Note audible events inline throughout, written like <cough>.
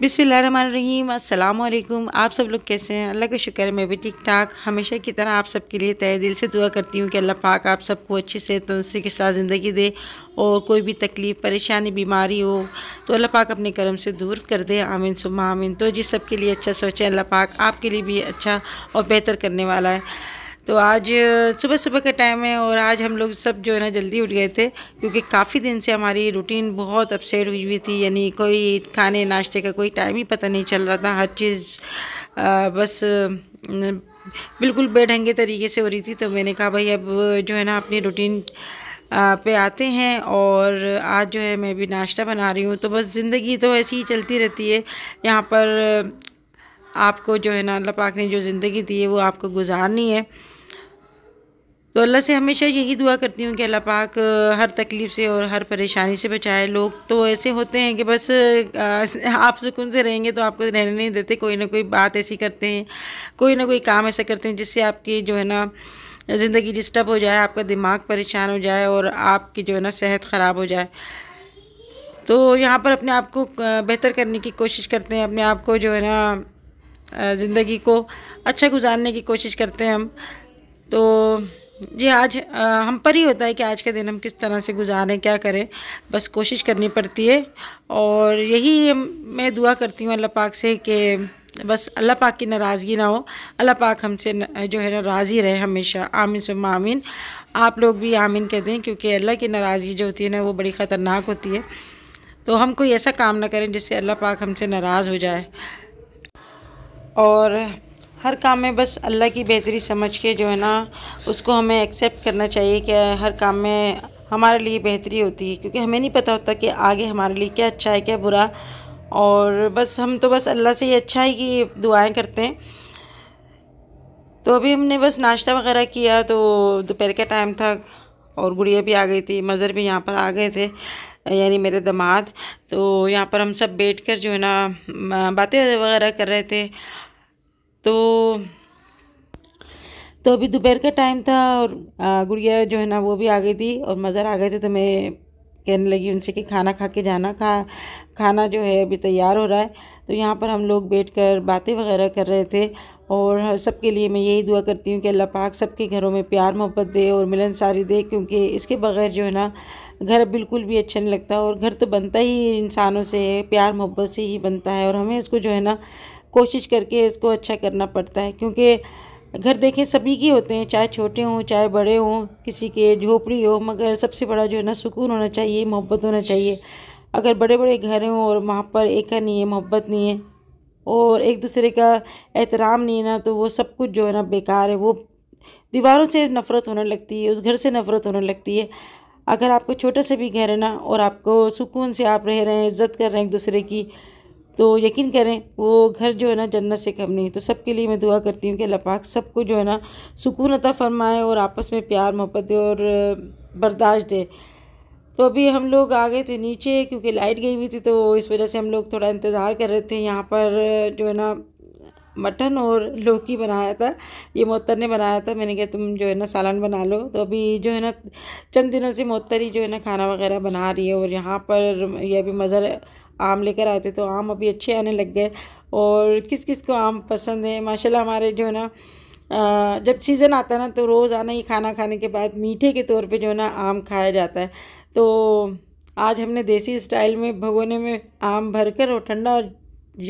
बिसमीम अल्लाम आप सब लोग कैसे हैं अल्लाह का शुक्र है मैं भी ठीक ठाक हमेशा की तरह आप सबके लिए तय दिल से दुआ करती हूँ कि अल्लाह पाक आप सबको अच्छी से तंदुरुस्ती के साथ ज़िंदगी दे और कोई भी तकलीफ़ परेशानी बीमारी हो तो अल्लाह पाक अपने कर्म से दूर कर दे आमीन सुबह आमीन तो जिस सबके लिए अच्छा सोचें अल्लाह पाक आपके लिए भी अच्छा और बेहतर करने वाला है तो आज सुबह सुबह का टाइम है और आज हम लोग सब जो है ना जल्दी उठ गए थे क्योंकि काफ़ी दिन से हमारी रूटीन बहुत अपसेट हुई हुई थी यानी कोई खाने नाश्ते का कोई टाइम ही पता नहीं चल रहा था हर चीज़ बस बिल्कुल बेढंगे तरीके से हो रही थी तो मैंने कहा भाई अब जो है ना अपनी रूटीन पे आते हैं और आज जो है मैं भी नाश्ता बना रही हूँ तो बस ज़िंदगी तो ऐसी ही चलती रहती है यहाँ पर आपको जो है ना अल्लाह पाक ने जो ज़िंदगी दी है वो आपको गुजारनी है तो अल्लाह से हमेशा यही दुआ करती हूँ कि अल्लाह पाक हर तकलीफ़ से और हर परेशानी से बचाए लोग तो ऐसे होते हैं कि बस आप सुकून से रहेंगे तो आपको रहने नहीं देते कोई ना कोई बात ऐसी करते हैं कोई ना कोई काम ऐसा करते हैं जिससे आपकी जो है ना ज़िंदगी डिस्टर्ब हो जाए आपका दिमाग परेशान हो जाए और आपकी जो है ना सेहत ख़राब हो जाए तो यहाँ पर अपने आप को बेहतर करने की कोशिश करते हैं अपने आप को जो है ना ज़िंदगी को अच्छा गुजारने की कोशिश करते हैं हम तो जी आज आ, हम पर ही होता है कि आज का दिन हम किस तरह से गुजारें क्या करें बस कोशिश करनी पड़ती है और यही मैं दुआ करती हूँ अल्लाह पाक से कि बस अल्लाह पाक की नाराज़गी ना हो अल्लाह पाक हमसे जो है ना राज़ी रहे हमेशा आमिन से आमीन आप लोग भी आमीन कह दें क्योंकि अल्लाह की नाराज़गी जो होती है ना वो बड़ी ख़तरनाक होती है तो हम कोई ऐसा काम ना करें जिससे अल्लाह पाक हमसे नाराज़ हो जाए और हर काम में बस अल्लाह की बेहतरी समझ के जो है ना उसको हमें एक्सेप्ट करना चाहिए कि हर काम में हमारे लिए बेहतरी होती है क्योंकि हमें नहीं पता होता कि आगे हमारे लिए क्या अच्छा है क्या बुरा और बस हम तो बस अल्लाह से ही अच्छा है कि दुआएं करते हैं तो अभी हमने बस नाश्ता वगैरह किया तो दोपहर का टाइम था और गुड़िया भी आ गई थी मज़र भी यहाँ पर आ गए थे यानी मेरे दामाद तो यहाँ पर हम सब बैठ कर जो है ना बातें वगैरह कर रहे थे तो तो अभी दोपहर का टाइम था और गुड़िया जो है ना वो भी आ गई थी और मज़र आ गए थे तो मैं कहने लगी उनसे कि खाना खा के जाना खा खाना जो है अभी तैयार हो रहा है तो यहाँ पर हम लोग बैठ कर बातें वगैरह कर रहे थे और सबके लिए मैं यही दुआ करती हूँ कि अल्लाह पाक सबके घरों में प्यार मोहब्बत दे और मिलनसारी दे क्योंकि इसके बगैर जो है ना घर बिल्कुल भी अच्छा नहीं लगता और घर तो बनता ही इंसानों से है प्यार मोहब्बत से ही बनता है और हमें इसको जो है ना कोशिश करके इसको अच्छा करना पड़ता है क्योंकि घर देखें सभी के होते हैं चाहे छोटे हों चाहे बड़े हों किसी के झोपड़ी हो मगर सबसे बड़ा जो है ना सुकून होना चाहिए मोहब्बत होना चाहिए अगर बड़े बड़े घर हों और वहाँ पर एक नहीं है मोहब्बत नहीं है और एक दूसरे का एहतराम नहीं है ना तो वो सब कुछ जो है ना बेकार है वो दीवारों से नफ़रत होने लगती है उस घर से नफ़रत होने लगती है अगर आपको छोटा सा भी घर है ना और आपको सुकून से आप रह रहे हैं इज़्ज़त कर रहे हैं एक दूसरे की तो यकीन करें वो घर जो है ना जन्नत से कम नहीं तो सबके लिए मैं दुआ करती हूँ कि अल्लाह पाक सबको जो है ना सुकून अता फरमाए और आपस में प्यार मोहब्बत दे और बर्दाश्त दे तो अभी हम लोग आ गए थे नीचे क्योंकि लाइट गई हुई थी तो इस वजह से हम लोग थोड़ा इंतज़ार कर रहे थे यहाँ पर जो है ना मटन और लौकी बनाया था ये मोहतर ने बनाया था मैंने कहा तुम जो है ना सालन बना लो तो अभी जो है ना चंद दिनों से मोहतर ही जो है ना खाना वगैरह बना रही है और यहाँ पर यह अभी मज़र आम लेकर आए थे तो आम अभी अच्छे आने लग गए और किस किस को आम पसंद है माशाल्लाह हमारे जो है ना जब सीज़न आता है ना तो रोज़ आना ही खाना खाने के बाद मीठे के तौर पे जो है ना आम खाया जाता है तो आज हमने देसी स्टाइल में भगोने में आम भर कर और ठंडा और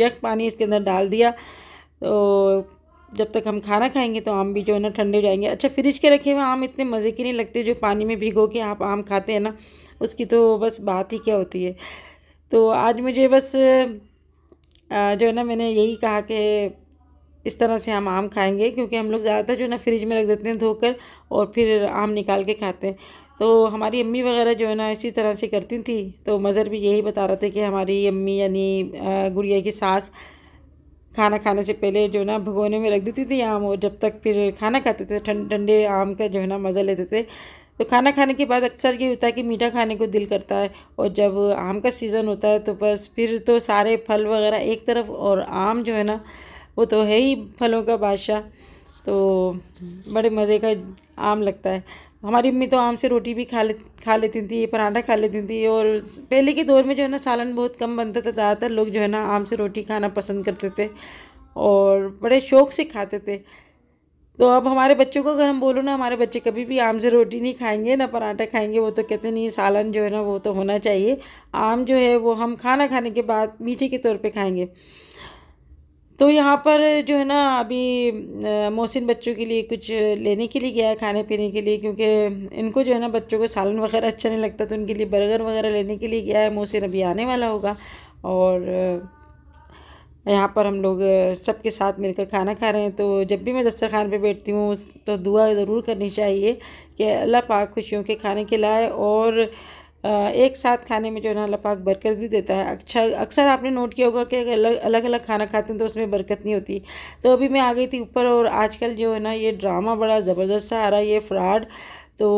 यख पानी इसके अंदर डाल दिया तो जब तक हम खाना खाएंगे तो आम भी जो है ना ठंडे जाएंगे अच्छा फ्रिज के रखे हुए आम इतने मज़े के नहीं लगते जो पानी में भिगो के आप आम खाते हैं ना उसकी तो बस बात ही क्या होती है तो आज मुझे बस जो है ना मैंने यही कहा कि इस तरह से हम आम खाएंगे क्योंकि हम लोग ज़्यादातर जो है ना फ्रिज में रख देते हैं धोकर और फिर आम निकाल के खाते हैं तो हमारी अम्मी वगैरह जो है ना इसी तरह से करती थी तो मज़र भी यही बता रहे थे कि हमारी अम्मी यानी गुड़िया की सास खाना खाने से पहले जो है ना भगोने में रख देती थी आम और जब तक फिर खाना खाते थे ठंडे ठंडे आम का जो है ना मज़ा लेते थे तो खाना खाने के बाद अक्सर ये होता है कि मीठा खाने को दिल करता है और जब आम का सीज़न होता है तो बस फिर तो सारे फल वगैरह एक तरफ और आम जो है ना वो तो है ही फलों का बादशाह तो बड़े मज़े का आम लगता है हमारी मम्मी तो आम से रोटी भी खा ले खा लेती थी पराठा खा लेती थी और पहले के दौर में जो है ना सालन बहुत कम बनता था ज़्यादातर लोग जो है ना आम से रोटी खाना पसंद करते थे और बड़े शौक़ से खाते थे तो अब हमारे बच्चों को अगर हम बोलो ना हमारे बच्चे कभी भी आम से रोटी नहीं खाएंगे ना पराठा खाएंगे वो तो कहते नहीं सालन जो है ना वो तो होना चाहिए आम जो है वो हम खाना खाने के बाद मीठे के तौर पे खाएंगे तो यहाँ पर जो है ना अभी मोहसिन बच्चों के लिए कुछ लेने के लिए गया है खाने पीने के लिए क्योंकि इनको जो है ना बच्चों को सालन वगैरह अच्छा नहीं लगता तो उनके लिए बर्गर वगैरह लेने के लिए गया है मोहसिन अभी आने वाला होगा और यहाँ पर हम लोग सब के साथ मिलकर खाना खा रहे हैं तो जब भी मैं दस्तरखान पे बैठती हूँ तो दुआ ज़रूर करनी चाहिए कि अल्लाह पाक खुशियों के खाने के लाए और एक साथ खाने में जो है ना अल्लाह पाक बरकत भी देता है अच्छा अक्सर आपने नोट किया होगा कि अलग अलग अलग खाना खाते हैं तो उसमें बरकत नहीं होती तो अभी मैं आ गई थी ऊपर और आजकल जो है ना ये ड्रामा बड़ा ज़बरदस्त सा आ रहा है ये फ्रॉड तो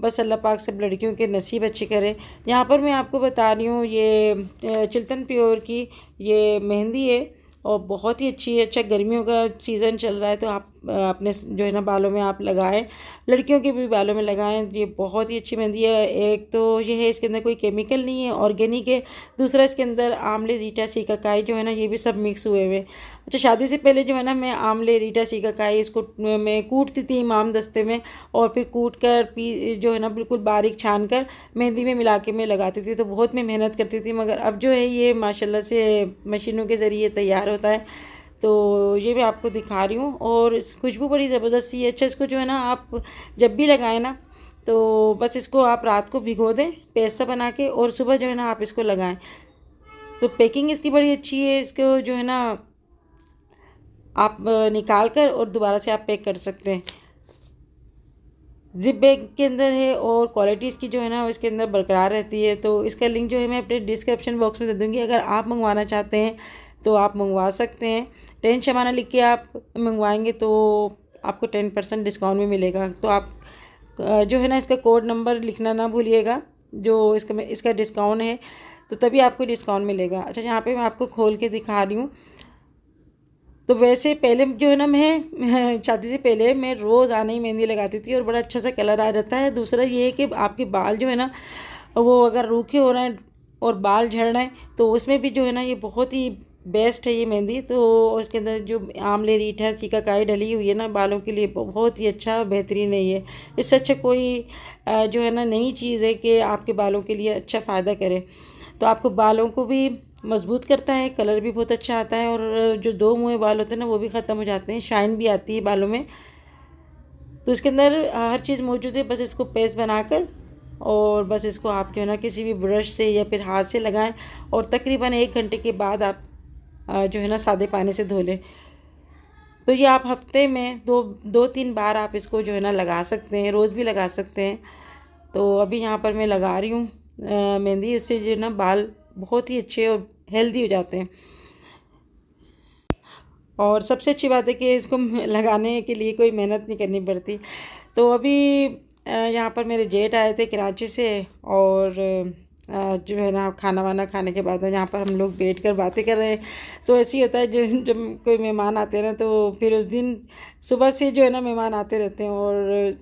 बस अल्लाह पाक सब लड़कियों के नसीब अच्छे करें यहाँ पर मैं आपको बता रही हूँ ये चिल्तन प्योर की ये मेहंदी है और बहुत ही अच्छी है अच्छा गर्मियों का सीज़न चल रहा है तो आप अपने जो है ना बालों में आप लगाएं लड़कियों के भी बालों में लगाएं ये बहुत ही अच्छी मेहंदी है एक तो ये है इसके अंदर कोई केमिकल नहीं है ऑर्गेनिक है दूसरा इसके अंदर आमले रीटा सीकाकाई जो है ना ये भी सब मिक्स हुए हुए अच्छा शादी से पहले जो है ना मैं आमले रीटा सीकाकाई इसको मैं कूटती थी इमाम दस्ते में और फिर कूट कर पी जो है ना बिल्कुल बारीक छान कर मेहंदी में मिला के मैं लगाती थी तो बहुत मैं मेहनत करती थी मगर अब जो है ये माशाला से मशीनों के ज़रिए तैयार होता है तो ये मैं आपको दिखा रही हूँ और खुशबू बड़ी ज़बरदस्त सी है अच्छा इसको जो है ना आप जब भी लगाएं ना तो बस इसको आप रात को भिगो दें पैसा बना के और सुबह जो है ना आप इसको लगाएं तो पैकिंग इसकी बड़ी अच्छी है इसको जो है ना आप निकाल कर और दोबारा से आप पैक कर सकते हैं जिप बैग के अंदर है और क्वालिटी इसकी जो है ना इसके अंदर बरकरार रहती है तो इसका लिंक जो है मैं अपने डिस्क्रिप्शन बॉक्स में दे दूँगी अगर आप मंगवाना चाहते हैं तो आप मंगवा सकते हैं टेन शमाना लिख के आप मंगवाएंगे तो आपको टेन परसेंट डिस्काउंट भी मिलेगा तो आप जो है ना इसका कोड नंबर लिखना ना भूलिएगा जो इसका इसका डिस्काउंट है तो तभी आपको डिस्काउंट मिलेगा अच्छा यहाँ पे मैं आपको खोल के दिखा रही हूँ तो वैसे पहले जो है ना मैं शादी से पहले मैं रोज़ आने ही मेहंदी लगाती थी और बड़ा अच्छा सा कलर आ जाता है दूसरा ये है कि आपके बाल जो है ना वो अगर रूखे हो रहे हैं और बाल झड़ रहे हैं तो उसमें भी जो है ना ये बहुत ही बेस्ट है ये मेहंदी तो उसके अंदर जो आमले रीठ है सीकाकाई डली हुई है ना बालों के लिए बहुत ही अच्छा बेहतरीन है ये इससे अच्छा कोई जो है ना नई चीज़ है कि आपके बालों के लिए अच्छा फ़ायदा करे तो आपको बालों को भी मजबूत करता है कलर भी बहुत अच्छा आता है और जो दो मुँह बाल होते हैं ना वो भी ख़त्म हो जाते हैं शाइन भी आती है बालों में तो इसके अंदर हर चीज़ मौजूद है बस इसको पेस्ट बनाकर और बस इसको आप जो है ना किसी भी ब्रश से या फिर हाथ से लगाएं और तकरीबन एक घंटे के बाद आप जो है ना सादे पानी से धो लें तो ये आप हफ्ते में दो दो तीन बार आप इसको जो है ना लगा सकते हैं रोज़ भी लगा सकते हैं तो अभी यहाँ पर मैं लगा रही हूँ मेहंदी इससे जो है ना बाल बहुत ही अच्छे और हेल्दी हो जाते हैं और सबसे अच्छी बात है कि इसको लगाने के लिए कोई मेहनत नहीं करनी पड़ती तो अभी यहाँ पर मेरे जेठ आए थे कराची से और जो है ना खाना वाना खाने के बाद यहाँ पर हम लोग बैठ कर बातें कर रहे हैं तो ऐसे ही होता है जो जब कोई मेहमान आते हैं ना तो फिर उस दिन सुबह से जो है ना मेहमान आते रहते हैं और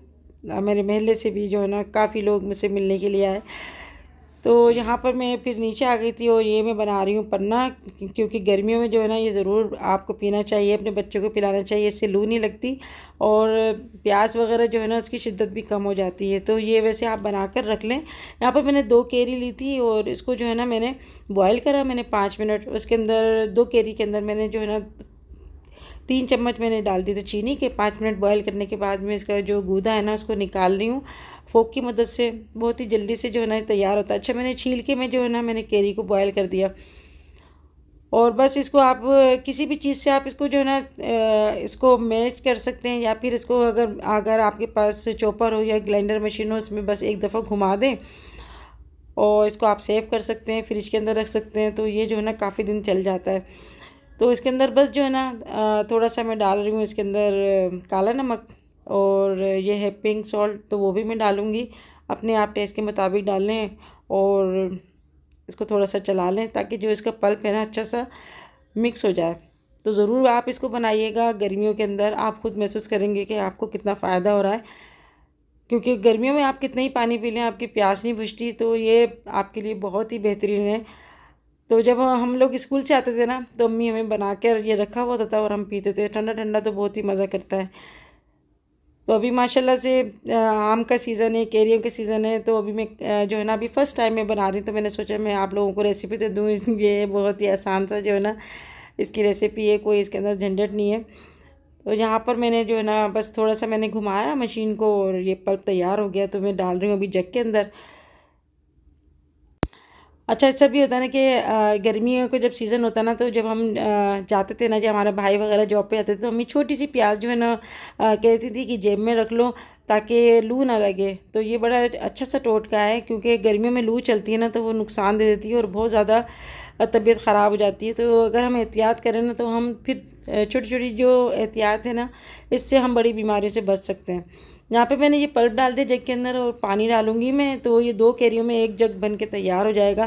मेरे महल्ले से भी जो है ना काफ़ी लोग मुझसे मिलने के लिए आए तो यहाँ पर मैं फिर नीचे आ गई थी और ये मैं बना रही हूँ पन्ना क्योंकि गर्मियों में जो है ना ये ज़रूर आपको पीना चाहिए अपने बच्चों को पिलाना चाहिए इससे लू नहीं लगती और प्यास वगैरह जो है ना उसकी शिद्दत भी कम हो जाती है तो ये वैसे आप बना कर रख लें यहाँ पर मैंने दो केरी ली थी और इसको जो है ना मैंने बॉयल करा मैंने पाँच मिनट उसके अंदर दो केरी के अंदर मैंने जो है ना तीन चम्मच मैंने डाल दी थी चीनी के पाँच मिनट बॉयल करने के बाद में इसका जो गूदा है ना उसको निकाल रही हूँ फोक की मदद से बहुत ही जल्दी से जो है ना तैयार होता है अच्छा मैंने छील के मैं जो है ना मैंने केरी को बॉयल कर दिया और बस इसको आप किसी भी चीज़ से आप इसको जो है ना इसको मैच कर सकते हैं या फिर इसको अगर अगर आपके पास चॉपर हो या ग्राइंडर मशीन हो उसमें बस एक दफ़ा घुमा दें और इसको आप सेव कर सकते हैं फ्रिज के अंदर रख सकते हैं तो ये जो है ना काफ़ी दिन चल जाता है तो इसके अंदर बस जो है ना थोड़ा सा मैं डाल रही हूँ इसके अंदर काला नमक और ये है पिंक सॉल्ट तो वो भी मैं डालूँगी अपने आप टेस्ट के मुताबिक डाल लें और इसको थोड़ा सा चला लें ताकि जो इसका पल्प है ना अच्छा सा मिक्स हो जाए तो ज़रूर आप इसको बनाइएगा गर्मियों के अंदर आप ख़ुद महसूस करेंगे कि आपको कितना फ़ायदा हो रहा है क्योंकि गर्मियों में आप कितना ही पानी पी लें आपकी प्यास नहीं बुझती तो ये आपके लिए बहुत ही बेहतरीन है तो जब हम लोग स्कूल से आते थे ना तो अम्मी हमें बना कर ये रखा हुआ था और हम पीते थे ठंडा ठंडा तो बहुत ही मज़ा करता है तो अभी माशाल्लाह से आम का सीज़न है कैरियों के सीज़न है तो अभी मैं जो है ना अभी फ़र्स्ट टाइम मैं बना रही हूँ तो मैंने सोचा मैं आप लोगों को रेसिपी दे दूँ <laughs> ये बहुत ही आसान सा जो है ना इसकी रेसिपी है कोई इसके अंदर झंझट नहीं है तो यहाँ पर मैंने जो है ना बस थोड़ा सा मैंने घुमाया मशीन को और ये पल्प तैयार हो गया तो मैं डाल रही हूँ अभी जग के अंदर अच्छा ऐसा भी होता है ना कि गर्मियों का जब सीज़न होता है ना तो जब हम जाते थे ना जब हमारा भाई वगैरह जॉब पे जाते थे तो मम्मी छोटी सी प्याज जो है ना कहती थी कि जेब में रख लो ताकि लू ना लगे तो ये बड़ा अच्छा सा टोटका है क्योंकि गर्मियों में लू चलती है ना तो वो नुकसान दे देती है और बहुत ज़्यादा तबीयत ख़राब हो जाती है तो अगर हम एहतियात करें ना तो हम फिर छोटी छोटी जो एहतियात है ना इससे हम बड़ी बीमारियों से बच सकते हैं यहाँ पे मैंने ये पल्प डाल दिया जग के अंदर और पानी डालूँगी मैं तो ये दो कैरियों में एक जग बन के तैयार हो जाएगा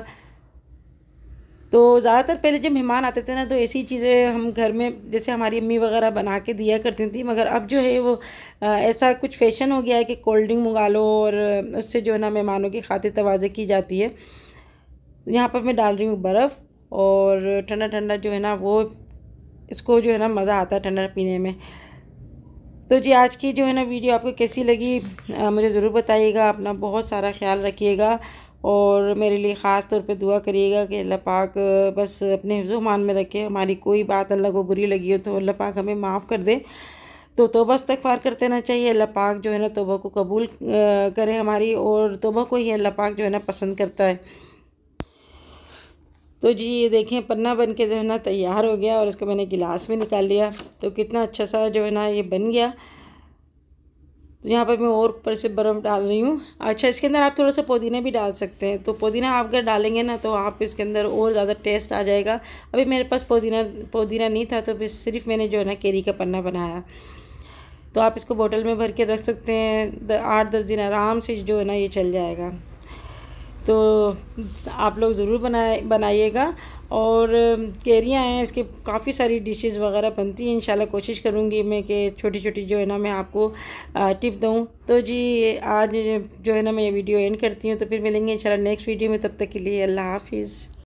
तो ज़्यादातर पहले जब मेहमान आते थे ना तो ऐसी चीज़ें हम घर में जैसे हमारी अम्मी वगैरह बना के दिया करती थी मगर अब जो है वो ऐसा कुछ फैशन हो गया है कि कोल्ड ड्रिंक मंगा लो और उससे जो है ना मेहमानों की खातिर तोज़े की जाती है यहाँ पर मैं डाल रही हूँ बर्फ़ और ठंडा ठंडा जो है ना वो इसको जो है ना मज़ा आता है ठंडा पीने में तो जी आज की जो है ना वीडियो आपको कैसी लगी आ, मुझे ज़रूर बताइएगा अपना बहुत सारा ख्याल रखिएगा और मेरे लिए ख़ास तौर पे दुआ करिएगा कि अल्लाह पाक बस अपने मान में रखे हमारी कोई बात अल्लाह को बुरी लगी हो तो अल्लाह पाक हमें माफ़ कर दे तो तोबा इस्तफ़ार करते रहना चाहिए अल्लाह पाक जो है ना तोबा को कबूल करे हमारी और तोबा को ही अल्लाह पाक जो है ना पसंद करता है तो जी ये देखें पन्ना बन के जो है ना तैयार हो गया और इसको मैंने गिलास में निकाल लिया तो कितना अच्छा सा जो है ना ये बन गया तो यहाँ पर मैं और ऊपर से बर्फ़ डाल रही हूँ अच्छा इसके अंदर आप थोड़ा सा पुदीना भी डाल सकते हैं तो पुदीना आप अगर डालेंगे ना तो आप इसके अंदर और ज़्यादा टेस्ट आ जाएगा अभी मेरे पास पुदीना पुदीना नहीं था तो फिर सिर्फ मैंने जो है ना केरी का पन्ना बनाया तो आप इसको बोतल में भर के रख सकते हैं आठ दस दिन आराम से जो है ना ये चल जाएगा तो आप लोग ज़रूर बनाए बनाइएगा और कैरियाँ हैं इसके काफ़ी सारी डिशेस वगैरह बनती हैं इन कोशिश करूँगी मैं कि छोटी छोटी जो है ना मैं आपको टिप दूँ तो जी आज जो है ना मैं ये वीडियो एंड करती हूँ तो फिर मिलेंगे इन नेक्स्ट वीडियो में तब तक के लिए अल्लाह हाफिज़